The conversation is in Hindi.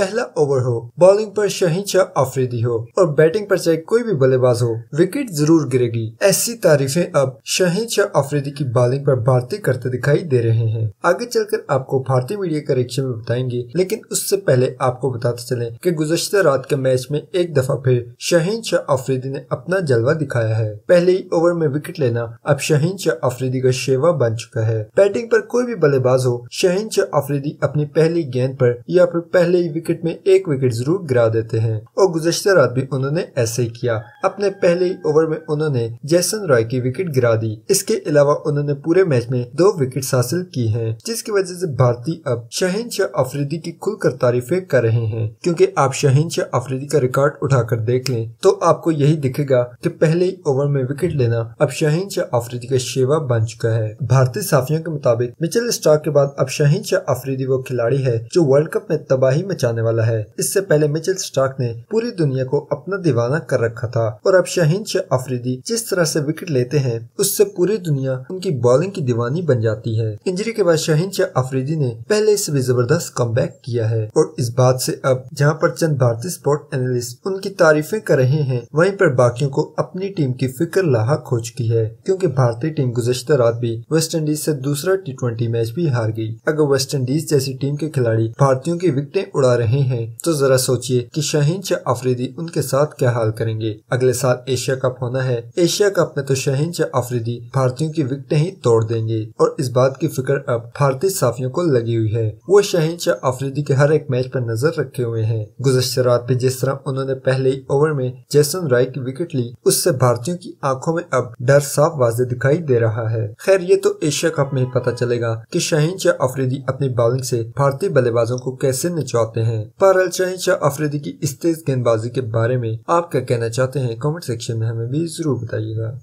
पहला ओवर हो बॉलिंग पर शहीन शाह आफरीदी हो और बैटिंग पर चाहे कोई भी बल्लेबाज हो विकेट जरूर गिरेगी ऐसी तारीफें अब शहीन शाह अफरीदी की बॉलिंग पर भारतीय करते दिखाई दे रहे हैं आगे चलकर आपको भारतीय मीडिया के रिक्शे में बताएंगे लेकिन उससे पहले आपको बताते चले की गुजशत रात के मैच में एक दफा फिर शहीन शाह आफरीदी ने अपना जलवा दिखाया है पहले ही ओवर में विकेट लेना अब शहीन शाह आफरीदी का शेवा बन चुका है बैटिंग पर कोई भी बल्लेबाज हो शहीन शाह आफरीदी अपनी पहली गेंद पर या फिर पहले ही विकेट क्रिकेट में एक विकेट जरूर गिरा देते हैं और गुजशत रात भी उन्होंने ऐसे ही किया अपने पहले ही ओवर में उन्होंने जैसन रॉय की विकेट गिरा दी इसके अलावा उन्होंने पूरे मैच में दो विकेट हासिल की है जिसकी वजह ऐसी भारतीय अब शहीन शाह अफरीदी की खुलकर तारीफे कर रहे हैं क्यूँकी आप शहीन शाह अफरीदी का रिकॉर्ड कर देख ले तो आपको यही दिखेगा की पहले ही ओवर में विकेट लेना अब शहीन शाह अफरीदी का शेवा बन चुका है भारतीय साफियों के मुताबिक मिचल स्टॉक के बाद अब शहीन शाह अफरीदी वो खिलाड़ी है जो वर्ल्ड कप में तबाही मचाने होने वाला है इससे पहले मिचेल स्टार्क ने पूरी दुनिया को अपना दीवाना कर रखा था और अब शहीन शाह अफरीदी जिस तरह से विकेट लेते हैं उससे पूरी दुनिया उनकी बॉलिंग की दीवानी बन जाती है इंजरी के बाद शहीन शाह अफरीदी ने पहले से भी जबरदस्त कम किया है और इस बात से अब जहाँ पर चंद भारतीय स्पोर्ट एनालिस्ट उनकी तारीफें कर रहे हैं वहीं पर बाकियों को अपनी टीम की फिक्र लाक हो चुकी है क्योंकि भारतीय टीम गुजश्ता रात भी वेस्ट इंडीज ऐसी दूसरा टी मैच भी हार गई अगर वेस्ट इंडीज जैसी टीम के खिलाड़ी भारतीयों की विकटें उड़ा रहे रहे हैं तो जरा सोचिए कि शाहीन शाह अफरीदी उनके साथ क्या हाल करेंगे अगले साल एशिया कप होना है एशिया कप में तो शाहीन शाह अफरीदी भारतीयों की विकटे ही तोड़ देंगे और इस बात की फिक्र अब भारतीय साफियों को लगी हुई है वो शाहीन शाह अफरीदी के हर एक मैच पर नजर रखे हुए हैं गुजशत रात में जिस तरह उन्होंने पहले ही ओवर में जैसन राय की विकेट ली उससे भारतीयों की आंखों में अब डर साफ वाजे दिखाई दे रहा है खैर ये तो एशिया कप में ही पता चलेगा कि शाहीन शाह अफरीदी अपनी बॉलिंग से भारतीय बल्लेबाजों को कैसे नचाते हैं हैं बहरहाल शहनशाह अफरीदी की इस तेज गेंदबाजी के बारे में आप क्या कहना चाहते हैं कमेंट सेक्शन में हमें भी जरूर बताइएगा